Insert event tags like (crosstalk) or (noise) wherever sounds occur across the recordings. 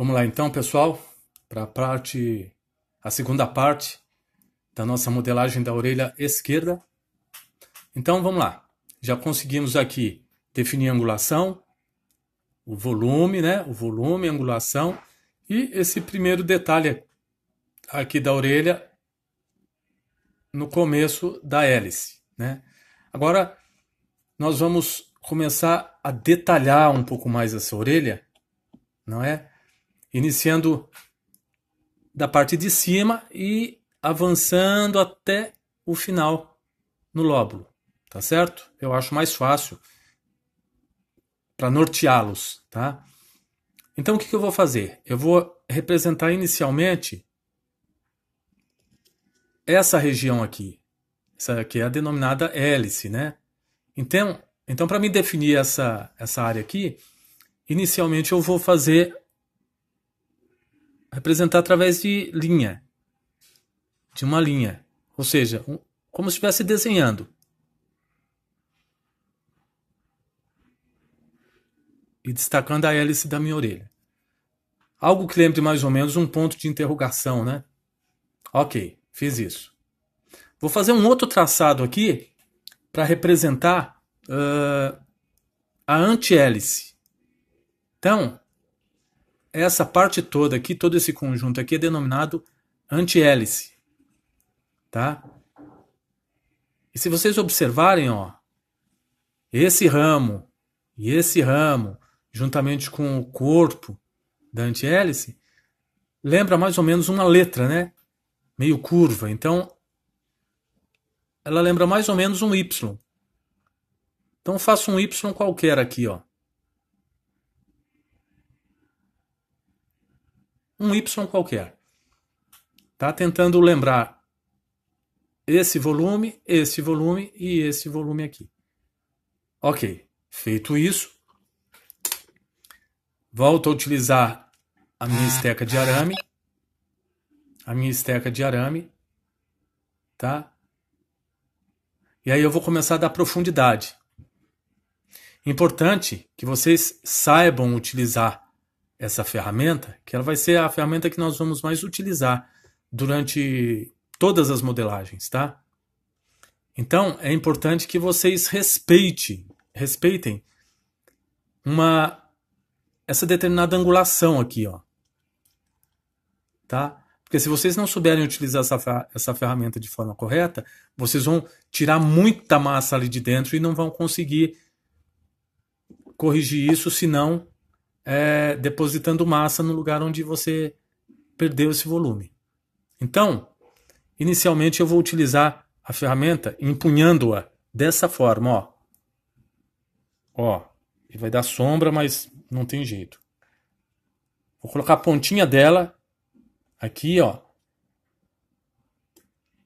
Vamos lá então, pessoal, para a parte, a segunda parte da nossa modelagem da orelha esquerda. Então vamos lá. Já conseguimos aqui definir a angulação, o volume, né? O volume, a angulação e esse primeiro detalhe aqui da orelha no começo da hélice, né? Agora nós vamos começar a detalhar um pouco mais essa orelha, não é? iniciando da parte de cima e avançando até o final no lóbulo, tá certo? Eu acho mais fácil para norteá-los, tá? Então o que, que eu vou fazer? Eu vou representar inicialmente essa região aqui, essa aqui é a denominada hélice, né? Então, então para me definir essa, essa área aqui, inicialmente eu vou fazer representar através de linha, de uma linha, ou seja, um, como se estivesse desenhando. E destacando a hélice da minha orelha. Algo que lembre mais ou menos um ponto de interrogação, né? Ok, fiz isso. Vou fazer um outro traçado aqui para representar uh, a anti-hélice. Então, essa parte toda aqui, todo esse conjunto aqui é denominado anti-hélice. tá? E se vocês observarem, ó, esse ramo e esse ramo, juntamente com o corpo da anti-hélice, lembra mais ou menos uma letra, né? Meio curva. Então, ela lembra mais ou menos um Y. Então, faço um Y qualquer aqui, ó. um Y qualquer. Tá tentando lembrar esse volume, esse volume e esse volume aqui. Ok, feito isso, volto a utilizar a minha esteca de arame, a minha esteca de arame, tá? E aí eu vou começar a dar profundidade. Importante que vocês saibam utilizar essa ferramenta, que ela vai ser a ferramenta que nós vamos mais utilizar durante todas as modelagens, tá? Então, é importante que vocês respeitem, respeitem uma essa determinada angulação aqui, ó. Tá? Porque se vocês não souberem utilizar essa, essa ferramenta de forma correta, vocês vão tirar muita massa ali de dentro e não vão conseguir corrigir isso, senão é, depositando massa no lugar onde você perdeu esse volume. Então, inicialmente eu vou utilizar a ferramenta empunhando-a dessa forma, ó. Ó, e vai dar sombra, mas não tem jeito. Vou colocar a pontinha dela aqui, ó.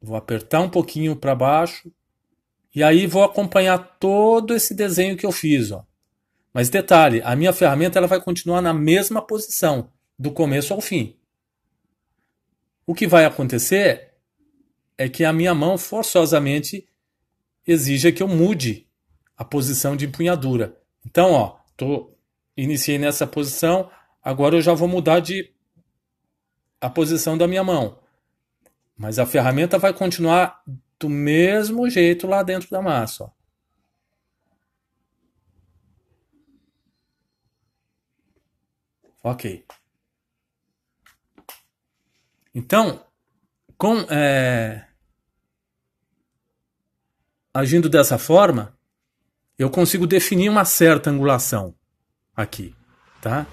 Vou apertar um pouquinho para baixo e aí vou acompanhar todo esse desenho que eu fiz, ó. Mas detalhe, a minha ferramenta ela vai continuar na mesma posição, do começo ao fim. O que vai acontecer é que a minha mão forçosamente exija que eu mude a posição de empunhadura. Então, ó, tô, iniciei nessa posição, agora eu já vou mudar de a posição da minha mão. Mas a ferramenta vai continuar do mesmo jeito lá dentro da massa. Ó. Ok. Então, com é, agindo dessa forma, eu consigo definir uma certa angulação aqui, tá?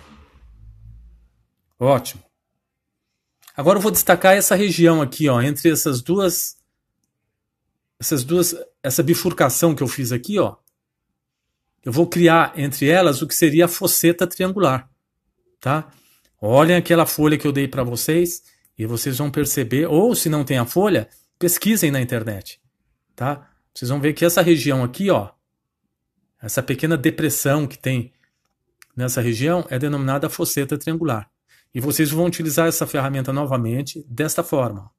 Ótimo. Agora eu vou destacar essa região aqui, ó, entre essas duas essas duas essa bifurcação que eu fiz aqui, ó. Eu vou criar entre elas o que seria a fosseta triangular tá? Olhem aquela folha que eu dei para vocês e vocês vão perceber, ou se não tem a folha, pesquisem na internet, tá? Vocês vão ver que essa região aqui, ó, essa pequena depressão que tem nessa região é denominada fosseta triangular. E vocês vão utilizar essa ferramenta novamente desta forma.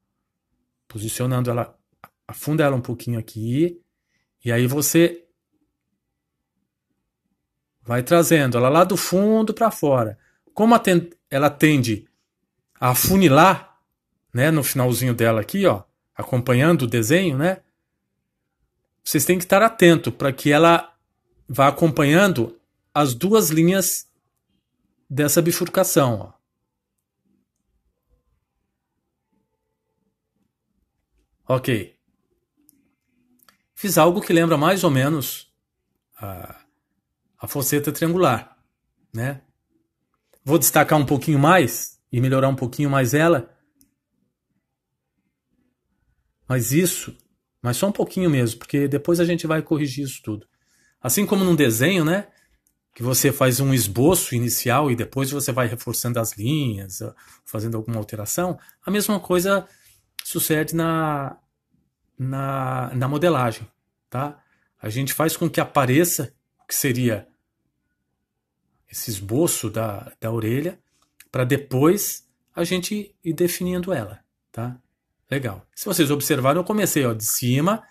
Posicionando ela, afunda ela um pouquinho aqui, e aí você vai trazendo ela lá do fundo para fora como ela tende a afunilar, né, no finalzinho dela aqui, ó, acompanhando o desenho, né? Vocês têm que estar atento para que ela vá acompanhando as duas linhas dessa bifurcação, ó. Ok. Fiz algo que lembra mais ou menos a, a foceta triangular, né? vou destacar um pouquinho mais e melhorar um pouquinho mais ela. Mas isso, mas só um pouquinho mesmo, porque depois a gente vai corrigir isso tudo. Assim como num desenho, né? Que você faz um esboço inicial e depois você vai reforçando as linhas, fazendo alguma alteração. A mesma coisa sucede na, na, na modelagem, tá? A gente faz com que apareça o que seria esse esboço da, da orelha, para depois a gente ir definindo ela, tá? Legal. Se vocês observaram, eu comecei ó, de cima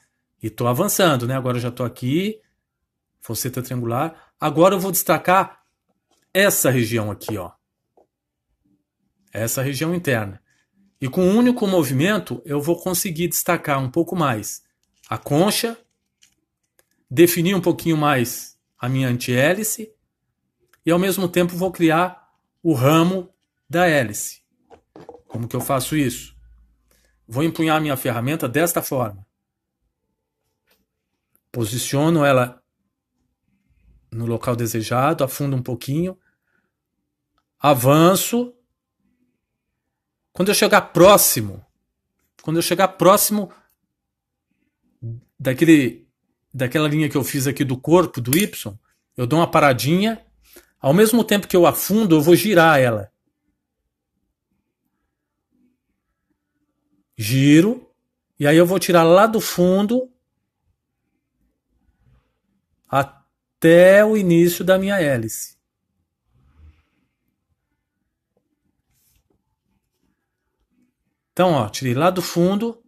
e estou avançando, né? Agora eu já estou aqui, foceta triangular. Agora eu vou destacar essa região aqui, ó. Essa região interna. E com um único movimento, eu vou conseguir destacar um pouco mais a concha, definir um pouquinho mais a minha anti-hélice, e ao mesmo tempo vou criar o ramo da hélice. Como que eu faço isso? Vou empunhar minha ferramenta desta forma. Posiciono ela no local desejado, afundo um pouquinho, avanço. Quando eu chegar próximo, quando eu chegar próximo daquele daquela linha que eu fiz aqui do corpo do Y, eu dou uma paradinha ao mesmo tempo que eu afundo, eu vou girar ela. Giro. E aí eu vou tirar lá do fundo até o início da minha hélice. Então, ó, tirei lá do fundo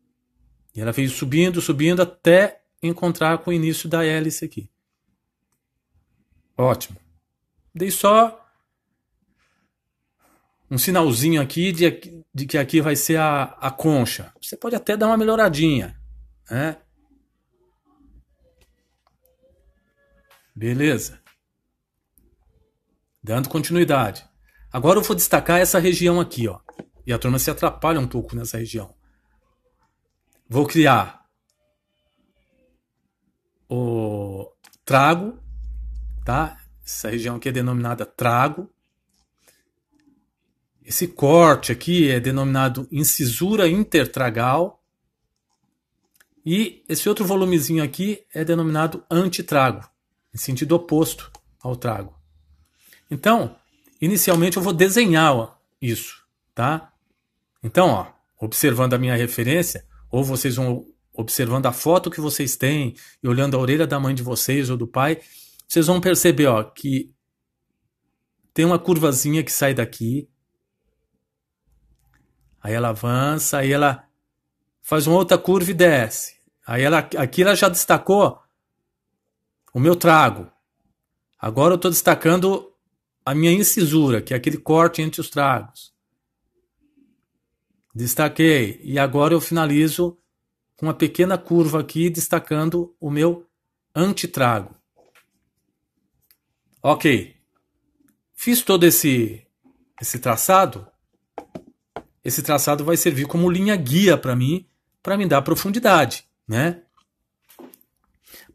e ela veio subindo, subindo até encontrar com o início da hélice aqui. Ótimo dei só um sinalzinho aqui de, de que aqui vai ser a, a concha. Você pode até dar uma melhoradinha, né? Beleza. Dando continuidade. Agora eu vou destacar essa região aqui, ó. E a turma se atrapalha um pouco nessa região. Vou criar o trago, tá? Essa região aqui é denominada trago. Esse corte aqui é denominado incisura intertragal. E esse outro volumezinho aqui é denominado antitrago, em sentido oposto ao trago. Então, inicialmente eu vou desenhar isso, tá? Então, ó, observando a minha referência, ou vocês vão observando a foto que vocês têm e olhando a orelha da mãe de vocês ou do pai, vocês vão perceber ó, que tem uma curvazinha que sai daqui. Aí ela avança, aí ela faz uma outra curva e desce. Aí ela, aqui ela já destacou o meu trago. Agora eu estou destacando a minha incisura, que é aquele corte entre os tragos. Destaquei. E agora eu finalizo com uma pequena curva aqui, destacando o meu antitrago. Ok. Fiz todo esse, esse traçado. Esse traçado vai servir como linha guia para mim, para me dar profundidade, né?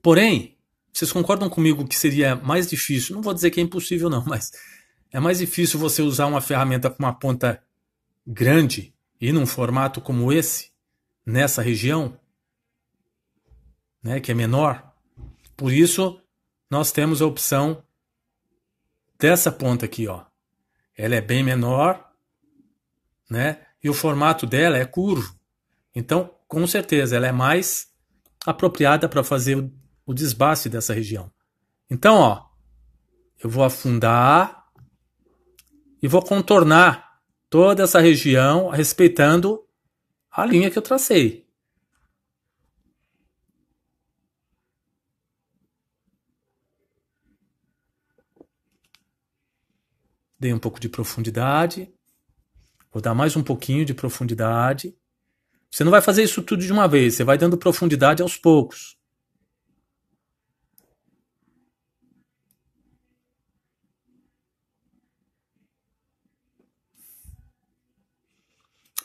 Porém, vocês concordam comigo que seria mais difícil? Não vou dizer que é impossível, não, (laughs) mas é mais difícil você usar uma ferramenta com uma ponta grande e num formato como esse, nessa região, né, que é menor. Por isso, nós temos a opção dessa ponta aqui, ó. Ela é bem menor, né? E o formato dela é curvo. Então, com certeza, ela é mais apropriada para fazer o, desbaste dessa região. Então, ó, eu vou afundar e vou contornar toda essa região respeitando a linha que eu tracei. dei um pouco de profundidade, vou dar mais um pouquinho de profundidade. Você não vai fazer isso tudo de uma vez, você vai dando profundidade aos poucos.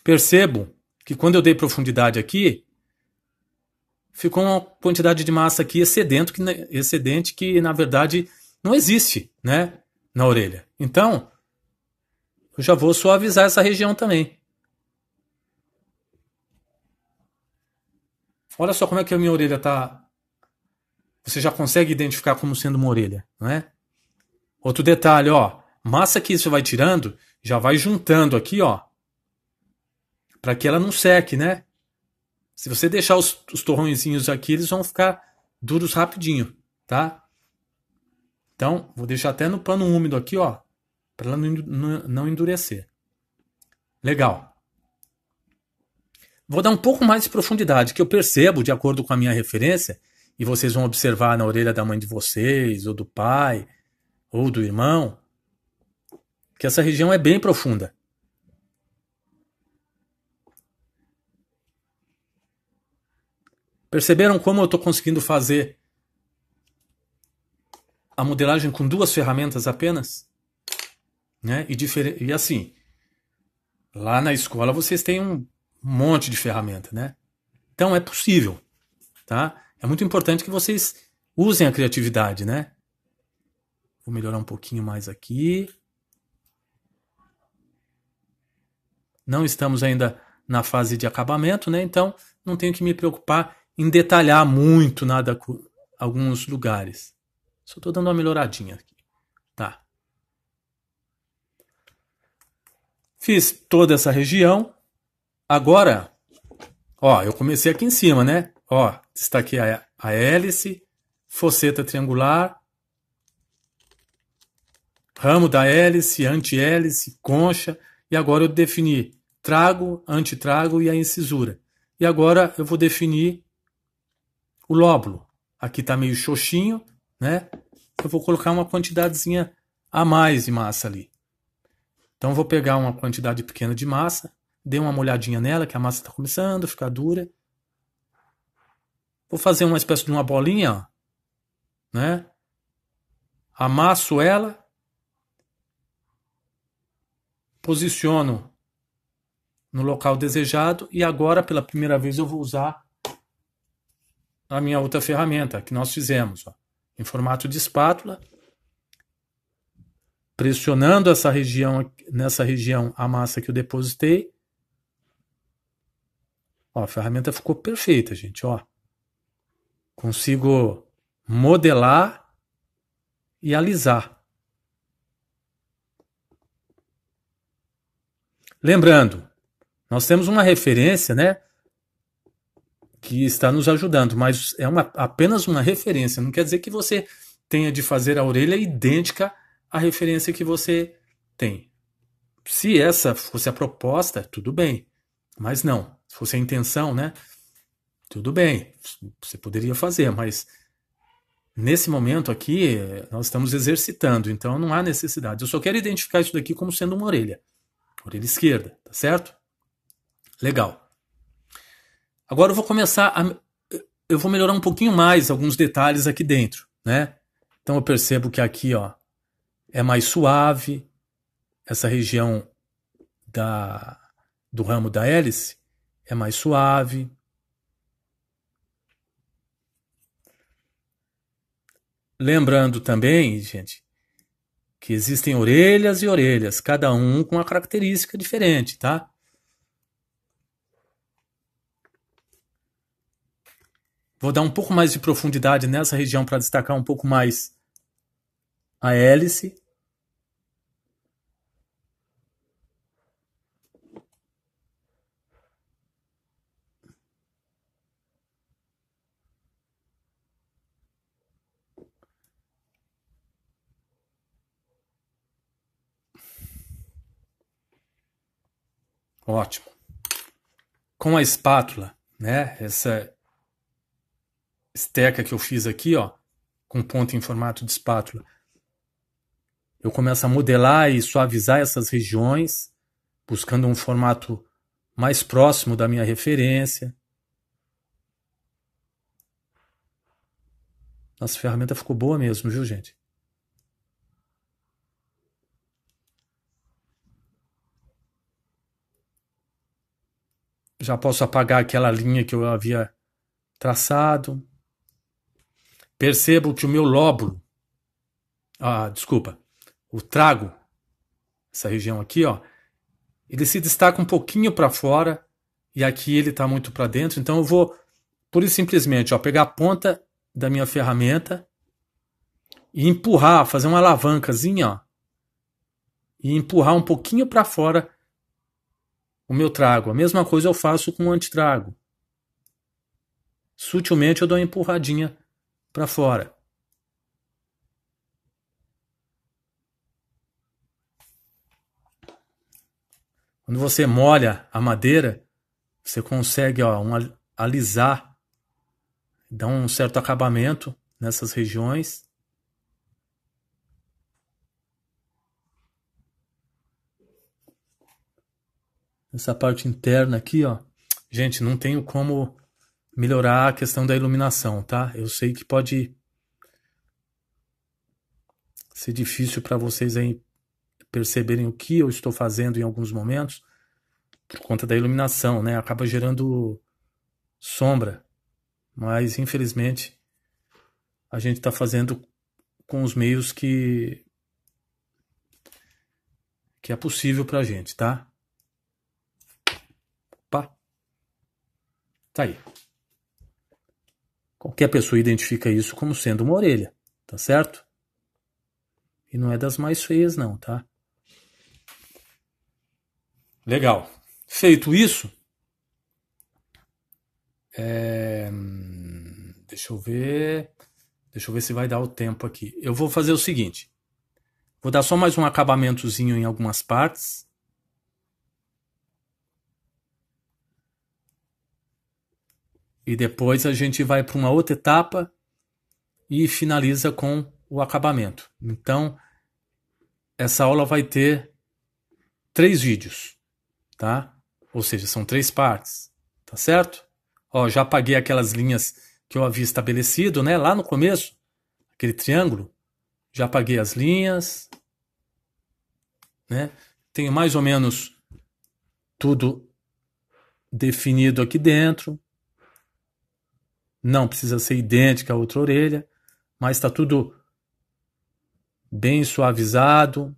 Percebo que quando eu dei profundidade aqui, ficou uma quantidade de massa aqui excedente que, excedente que na verdade não existe, né? na orelha. Então, eu já vou suavizar essa região também. Olha só como é que a minha orelha está. Você já consegue identificar como sendo uma orelha, não é? Outro detalhe, ó, massa que você vai tirando, já vai juntando aqui, ó, para que ela não seque, né? Se você deixar os, os torrõezinhos aqui, eles vão ficar duros rapidinho, tá? Então, vou deixar até no pano úmido aqui, ó, para ela não endurecer. Legal. Vou dar um pouco mais de profundidade, que eu percebo, de acordo com a minha referência, e vocês vão observar na orelha da mãe de vocês, ou do pai, ou do irmão, que essa região é bem profunda. Perceberam como eu estou conseguindo fazer a modelagem com duas ferramentas apenas, né? E, e assim, lá na escola vocês têm um monte de ferramenta, né? Então é possível, tá? É muito importante que vocês usem a criatividade, né? Vou melhorar um pouquinho mais aqui. Não estamos ainda na fase de acabamento, né? Então não tenho que me preocupar em detalhar muito nada alguns lugares. Só estou dando uma melhoradinha aqui. Tá. Fiz toda essa região. Agora, ó, eu comecei aqui em cima, né? Ó, está aqui a, a hélice, foceta triangular, ramo da hélice, anti-hélice, concha. E agora eu defini trago, antitrago e a incisura. E agora eu vou definir o lóbulo. Aqui está meio xoxinho, né? Eu vou colocar uma quantidadezinha a mais de massa ali. Então vou pegar uma quantidade pequena de massa, dei uma molhadinha nela, que a massa está começando a ficar dura. Vou fazer uma espécie de uma bolinha, né? Amasso ela, posiciono no local desejado e agora pela primeira vez eu vou usar a minha outra ferramenta que nós fizemos, ó em formato de espátula, pressionando essa região, nessa região a massa que eu depositei. Ó, a ferramenta ficou perfeita, gente. Ó, consigo modelar e alisar. Lembrando, nós temos uma referência, né? que está nos ajudando, mas é uma, apenas uma referência. Não quer dizer que você tenha de fazer a orelha idêntica à referência que você tem. Se essa fosse a proposta, tudo bem. Mas não. Se fosse a intenção, né? Tudo bem. Você poderia fazer, mas nesse momento aqui, nós estamos exercitando, então não há necessidade. Eu só quero identificar isso daqui como sendo uma orelha. Orelha esquerda, tá certo? Legal. Agora eu vou começar a. Eu vou melhorar um pouquinho mais alguns detalhes aqui dentro, né? Então eu percebo que aqui, ó, é mais suave, essa região da, do ramo da hélice é mais suave. Lembrando também, gente, que existem orelhas e orelhas, cada um com uma característica diferente, tá? Vou dar um pouco mais de profundidade nessa região para destacar um pouco mais a hélice. Ótimo. Com a espátula, né? Essa esteca que eu fiz aqui, ó, com ponta em formato de espátula, eu começo a modelar e suavizar essas regiões, buscando um formato mais próximo da minha referência. Nossa ferramenta ficou boa mesmo, viu, gente? Já posso apagar aquela linha que eu havia traçado. Percebo que o meu lóbulo, ah, desculpa, o trago, essa região aqui, ó, ele se destaca um pouquinho para fora e aqui ele está muito para dentro. Então eu vou, por e simplesmente, ó, pegar a ponta da minha ferramenta e empurrar, fazer uma alavancazinha, ó, e empurrar um pouquinho para fora o meu trago. A mesma coisa eu faço com o antitrago. Sutilmente eu dou uma empurradinha para fora. Quando você molha a madeira, você consegue ó, um, alisar, dar um certo acabamento nessas regiões. Essa parte interna aqui, ó. Gente, não tenho como melhorar a questão da iluminação, tá? Eu sei que pode ser difícil para vocês aí perceberem o que eu estou fazendo em alguns momentos por conta da iluminação, né? Acaba gerando sombra, mas infelizmente a gente está fazendo com os meios que que é possível para a gente, tá? Opa. Tá aí que a pessoa identifica isso como sendo uma orelha, tá certo? E não é das mais feias, não, tá? Legal. Feito isso, é... deixa eu ver, deixa eu ver se vai dar o tempo aqui. Eu vou fazer o seguinte. Vou dar só mais um acabamentozinho em algumas partes E depois a gente vai para uma outra etapa e finaliza com o acabamento. Então, essa aula vai ter três vídeos, tá? Ou seja, são três partes, tá certo? Ó, já apaguei aquelas linhas que eu havia estabelecido, né? Lá no começo, aquele triângulo. Já apaguei as linhas, né? Tenho mais ou menos tudo definido aqui dentro não precisa ser idêntica à outra orelha, mas está tudo bem suavizado,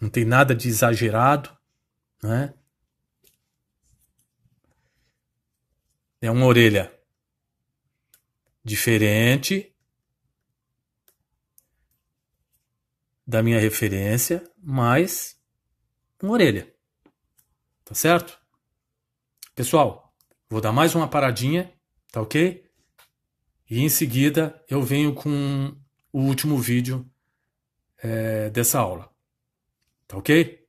não tem nada de exagerado, né? É uma orelha diferente da minha referência, mas uma orelha. Tá certo? Pessoal, Vou dar mais uma paradinha, tá ok? E em seguida eu venho com o último vídeo é, dessa aula, tá ok?